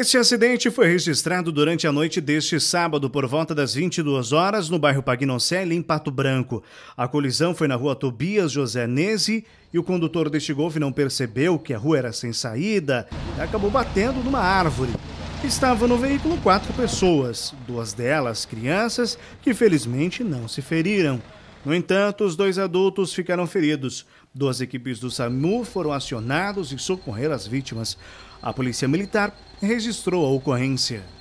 Este acidente foi registrado durante a noite deste sábado, por volta das 22 horas, no bairro Pagnoncelli, em Pato Branco. A colisão foi na rua Tobias José Nese e o condutor deste Golfe não percebeu que a rua era sem saída e acabou batendo numa árvore. Estavam no veículo quatro pessoas, duas delas crianças, que felizmente não se feriram. No entanto, os dois adultos ficaram feridos. Duas equipes do SAMU foram acionadas e socorreram as vítimas. A Polícia Militar registrou a ocorrência.